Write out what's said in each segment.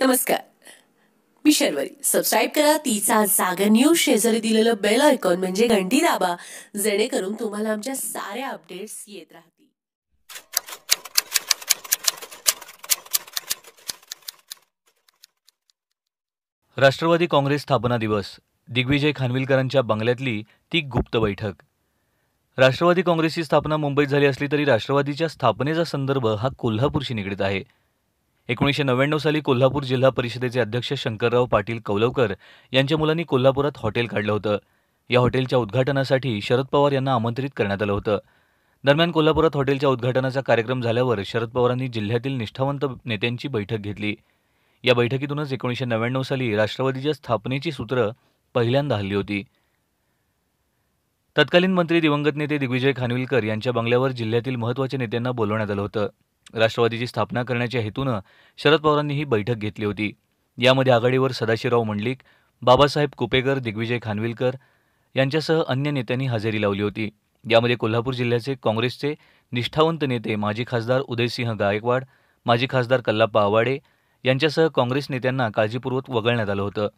नमस्कार मी शर्वरी सबस्क्राईब करा तिचा सागर न्यूज शेजारी दिलेलं बेल आयकॉन म्हणजे घंटी दाबा जेणेकरून तुम्हाला आमच्या साऱ्या अपडेट्स येत राहतील राष्ट्रवादी काँग्रेस स्थापना दिवस दिग्विजय खानविलकरांच्या बंगल्यातली ती गुप्त बैठक राष्ट्रवादी काँग्रेसची स्थापना मुंबईत झाली असली तरी राष्ट्रवादीच्या स्थापनेचा संदर्भ हा कोल्हापूरशी निगडीत आहे एकोणीसशे नव्याण्णव साली कोल्हापूर जिल्हा परिषदेचे अध्यक्ष शंकरराव पाटील कौलवकर यांच्या मुलांनी कोल्हापुरात हॉटेल काढलं होतं या हॉटेलच्या उद्घाटनासाठी शरद पवार यांना आमंत्रित करण्यात आलं होतं दरम्यान कोल्हापुरात हॉटेलच्या उद्घाटनाचा कार्यक्रम झाल्यावर शरद पवारांनी जिल्ह्यातील निष्ठावंत नेत्यांची बैठक घेतली या बैठकीतूनच एकोणीसशे नव्याण्णव साली राष्ट्रवादीच्या स्थापनेची सूत्रं पहिल्यांदा हल्ली होती तत्कालीन मंत्री दिवंगत नेते दिग्विजय खानविलकर यांच्या बंगल्यावर जिल्ह्यातील महत्वाच्या नेत्यांना बोलवण्यात आलं होतं राष्ट्रवादीची स्थापना करण्याच्या हेतूनं शरद पवारांनी ही बैठक घेतली होती यामध्ये आघाडीवर सदाशिवराव मंडलिक बाबासाहेब कुपेकर दिग्विजय खानविलकर यांच्यासह अन्य नेत्यांनी हजेरी लावली होती यामध्ये कोल्हापूर जिल्ह्याचे काँग्रेसचे निष्ठावंत नेते माजी खासदार उदयसिंह गायकवाड माजी खासदार कल्लाप्पा आवाडे यांच्यासह काँग्रेस नेत्यांना काळजीपूर्वक वगळण्यात आलं होतं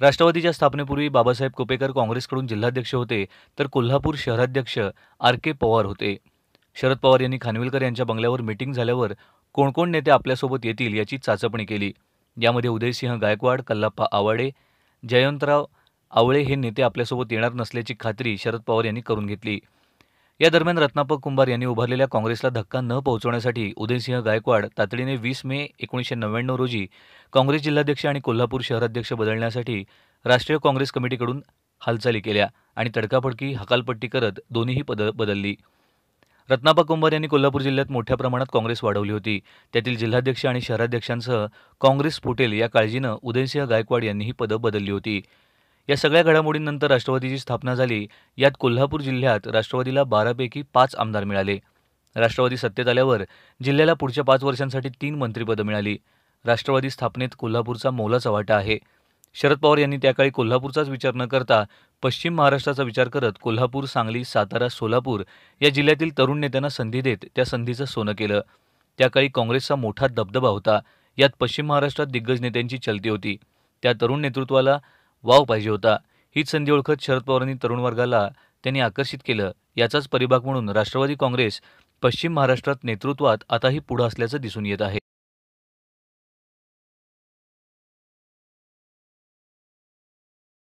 राष्ट्रवादीच्या स्थापनेपूर्वी बाबासाहेब कुपेकर काँग्रेसकडून जिल्हाध्यक्ष होते तर कोल्हापूर शहराध्यक्ष आर के पवार होते शरद पवार यांनी खानविलकर यांच्या बंगल्यावर मिटिंग झाल्यावर कोणकोण नेते आपल्यासोबत येतील याची चाचपणी केली यामध्ये उदयसिंह गायकवाड कल्लाप्पा आवाडे जयंतराव आवळे हे नेते आपल्यासोबत येणार नसल्याची खात्री शरद पवार यांनी करून घेतली या दरम्यान रत्नापक कुंभार यांनी उभारलेल्या काँग्रेसला धक्का न पोहोचवण्यासाठी उदयसिंह गायकवाड तातडीने वीस मे एकोणीसशे नव्याण्णव रोजी काँग्रेस जिल्हाध्यक्ष आणि कोल्हापूर शहराध्यक्ष बदलण्यासाठी राष्ट्रीय काँग्रेस कमिटीकडून हालचाली केल्या आणि तडकाफडकी हकालपट्टी करत दोन्हीही पद बदलली रत्नाबा कुंभार यांनी कोल्हापूर जिल्ह्यात मोठ्या प्रमाणात काँग्रेस वाढवली होती त्यातील जिल्हाध्यक्ष आणि शहराध्यक्षांसह काँग्रेस फुटेल या काळजीनं उदयसिंह गायकवाड यांनी ही पदं बदलली होती या सगळ्या घडामोडींनंतर राष्ट्रवादीची स्थापना झाली यात कोल्हापूर जिल्ह्यात राष्ट्रवादीला बारापैकी पाच आमदार मिळाले राष्ट्रवादी सत्तेत आल्यावर जिल्ह्याला पुढच्या पाच वर्षांसाठी तीन मंत्रिपदं मिळाली राष्ट्रवादी स्थापनेत कोल्हापूरचा मोलाचा वाटा आहे शरद पवार यांनी त्याकाळी कोल्हापूरचाच विचार न करता पश्चिम महाराष्ट्राचा विचार करत कोल्हापूर सांगली सातारा सोलापूर या जिल्ह्यातील तरुण नेत्यांना संधी देत त्या संधीचं सोनं केलं त्याकाळी काँग्रेसचा मोठा दबदबा होता यात पश्चिम महाराष्ट्रात दिग्गज नेत्यांची चलती होती त्या तरुण नेतृत्वाला वाव पाहिजे होता हीच संधी ओळखत शरद पवारांनी तरुण वर्गाला त्यांनी आकर्षित केलं याचाच परिभाग म्हणून राष्ट्रवादी काँग्रेस पश्चिम महाराष्ट्रात नेतृत्वात आताही पुढं असल्याचं दिसून येत आहे